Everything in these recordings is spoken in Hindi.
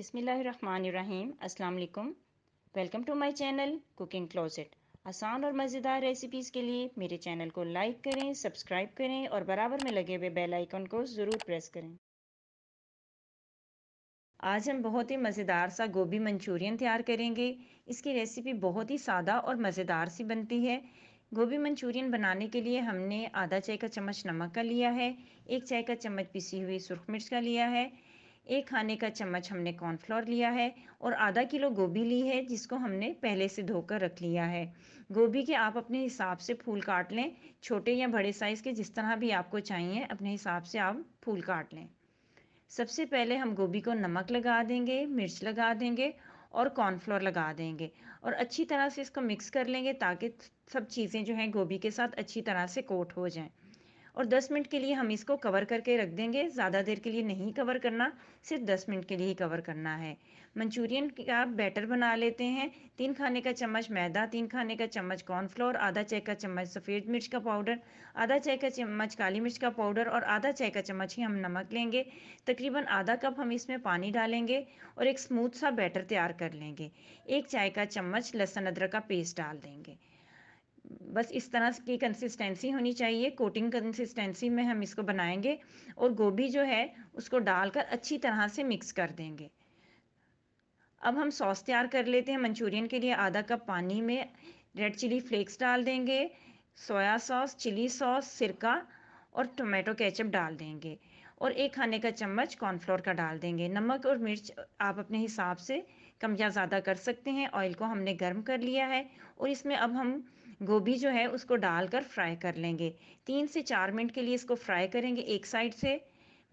बिसमीम् अल्लाम welcome to my channel cooking closet आसान और मज़ेदार रेसिपीज़ के लिए मेरे चैनल को लाइक करें सब्सक्राइब करें और बराबर में लगे हुए बेल आइकन को ज़रूर प्रेस करें आज हम बहुत ही मज़ेदार सा गोभी मंचूरियन तैयार करेंगे इसकी रेसिपी बहुत ही सादा और मज़ेदार सी बनती है गोभी मंचूरियन बनाने के लिए हमने आधा चाय का चम्मच नमक का लिया है एक चाय का चम्मच पिसी हुई सुरख मिर्च का लिया है एक खाने का चम्मच हमने कॉर्नफ्लोर लिया है और आधा किलो गोभी ली है जिसको हमने पहले से धोकर रख लिया है गोभी के आप अपने हिसाब से फूल काट लें छोटे या बड़े साइज़ के जिस तरह भी आपको चाहिए अपने हिसाब से आप फूल काट लें सबसे पहले हम गोभी को नमक लगा देंगे मिर्च लगा देंगे और कॉर्नफ्लोर लगा देंगे और अच्छी तरह से इसको मिक्स कर लेंगे ताकि सब चीज़ें जो हैं गोभी के साथ अच्छी तरह से कोट हो जाएं और 10 मिनट के लिए हम इसको कवर करके रख देंगे ज़्यादा देर के लिए नहीं कवर करना सिर्फ 10 मिनट के लिए ही कवर करना है मंचूरियन का बैटर बना लेते हैं तीन खाने का चम्मच मैदा तीन खाने का चम्मच कॉर्नफ्लोर आधा चाय का चम्मच सफ़ेद मिर्च का पाउडर आधा चाय का चम्मच काली मिर्च का पाउडर और आधा चाय का चम्मच ही हम नमक लेंगे तकरीबन आधा कप हम इसमें पानी डालेंगे और एक स्मूथ सा बैटर तैयार कर लेंगे एक चाय का चम्मच लहसुन अदरक का पेस्ट डाल देंगे बस इस तरह की कंसिस्टेंसी होनी चाहिए कोटिंग कंसिस्टेंसी में हम इसको बनाएंगे और गोभी जो है उसको डालकर अच्छी तरह से मिक्स कर देंगे अब हम सॉस तैयार कर लेते हैं मंचूरियन के लिए आधा कप पानी में रेड चिली फ्लेक्स डाल देंगे सोया सॉस चिली सॉस सिरका और टोमेटो केचप डाल देंगे और एक खाने का चम्मच कॉर्नफ्लोर का डाल देंगे नमक और मिर्च आप अपने हिसाब से कम या ज़्यादा कर सकते हैं ऑयल को हमने गर्म कर लिया है और इसमें अब हम गोभी जो है उसको डालकर फ्राई कर लेंगे तीन से चार मिनट के लिए इसको फ्राई करेंगे एक साइड से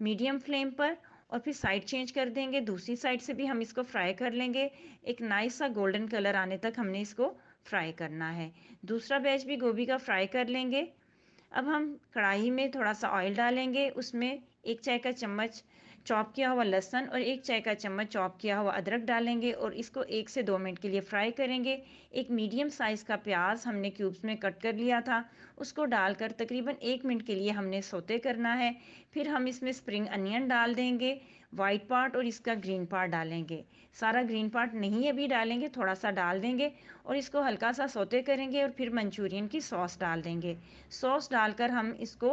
मीडियम फ्लेम पर और फिर साइड चेंज कर देंगे दूसरी साइड से भी हम इसको फ्राई कर लेंगे एक नाइस सा गोल्डन कलर आने तक हमने इसको फ्राई करना है दूसरा बैच भी गोभी का फ्राई कर लेंगे अब हम कढ़ाई में थोड़ा सा ऑयल डालेंगे उसमें एक चाय का चम्मच चॉप किया हुआ लहसन और एक चाय का चम्मच चॉप किया हुआ अदरक डालेंगे और इसको एक से दो मिनट के लिए फ्राई करेंगे एक मीडियम साइज़ का प्याज हमने क्यूब्स में कट कर लिया था उसको डालकर तकरीबन एक मिनट के लिए हमने सोते करना है फिर हम इसमें स्प्रिंग अनियन डाल देंगे वाइट पार्ट और इसका ग्रीन पार्ट डालेंगे सारा ग्रीन पार्ट नहीं अभी डालेंगे थोड़ा सा डाल देंगे और इसको हल्का सा सोते करेंगे और फिर मंचूरियन की सॉस डाल देंगे सॉस डालकर हम इसको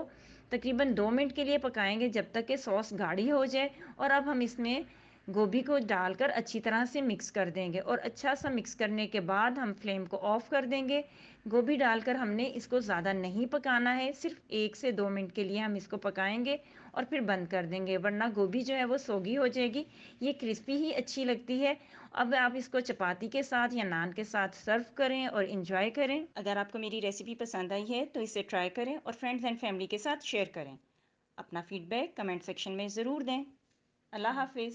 तकरीबन दो मिनट के लिए पकाएंगे जब तक कि सॉस गाढ़ी हो जाए और अब हम इसमें गोभी को डालकर अच्छी तरह से मिक्स कर देंगे और अच्छा सा मिक्स करने के बाद हम फ्लेम को ऑफ कर देंगे गोभी डालकर हमने इसको ज़्यादा नहीं पकाना है सिर्फ एक से दो मिनट के लिए हम इसको पकाएंगे और फिर बंद कर देंगे वरना गोभी जो है वो सोगी हो जाएगी ये क्रिस्पी ही अच्छी लगती है अब आप इसको चपाती के साथ या नान के साथ सर्व करें और इंजॉय करें अगर आपको मेरी रेसिपी पसंद आई है तो इसे ट्राई करें और फ्रेंड्स एंड फैमिली के साथ शेयर करें अपना फीडबैक कमेंट सेक्शन में ज़रूर दें अल्लाह हाफिज़